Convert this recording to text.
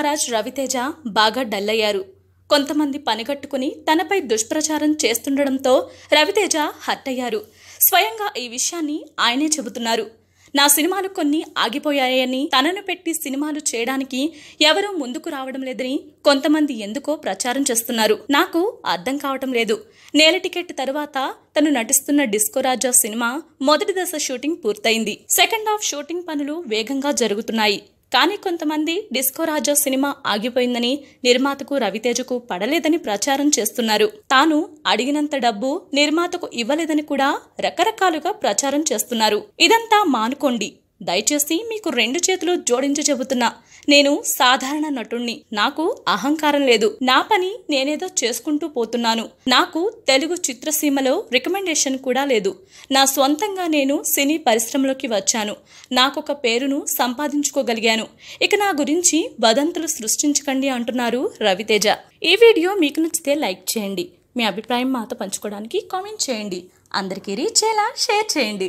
మహారాజ్ రవితేజ బాగా డల్లయ్యారు కొంతమంది పనిగట్టుకుని తనపై దుష్ప్రచారం చేస్తుండడంతో రవితేజ హట్టయ్యారు స్వయంగా ఈ విషయాన్ని ఆయనే చెబుతున్నారు నా సినిమాలు కొన్ని ఆగిపోయాయని తనను పెట్టి సినిమాలు చేయడానికి ఎవరూ ముందుకు రావడం లేదని కొంతమంది ఎందుకో ప్రచారం చేస్తున్నారు నాకు అర్థం కావటం లేదు నేల టికెట్ తర్వాత తను నటిస్తున్న డిస్కోరాజా సినిమా మొదటి దశ షూటింగ్ పూర్తయింది సెకండ్ హాఫ్ షూటింగ్ పనులు వేగంగా జరుగుతున్నాయి కానీ కొంతమంది డిస్కో రాజా సినిమా ఆగిపోయిందని నిర్మాతకు రవితేజకు పడలేదని ప్రచారం చేస్తున్నారు తాను అడిగినంత డబ్బు నిర్మాతకు ఇవ్వలేదని కూడా రకరకాలుగా ప్రచారం చేస్తున్నారు ఇదంతా మానుకోండి దయచేసి మీకు రెండు చేతులు జోడించి చెబుతున్నా నేను సాధారణ నటుణ్ణి నాకు అహంకారం లేదు నా పని నేనేదో చేసుకుంటూ పోతున్నాను నాకు తెలుగు చిత్రసీమలో రికమెండేషన్ కూడా లేదు నా సొంతంగా నేను సినీ పరిశ్రమలోకి వచ్చాను నాకొక పేరును సంపాదించుకోగలిగాను ఇక నా గురించి వదంతులు సృష్టించకండి అంటున్నారు రవితేజ ఈ వీడియో మీకు నచ్చితే లైక్ చేయండి మీ అభిప్రాయం మాతో పంచుకోవడానికి కామెంట్ చేయండి అందరికీ రీచ్ అయ్యేలా షేర్ చేయండి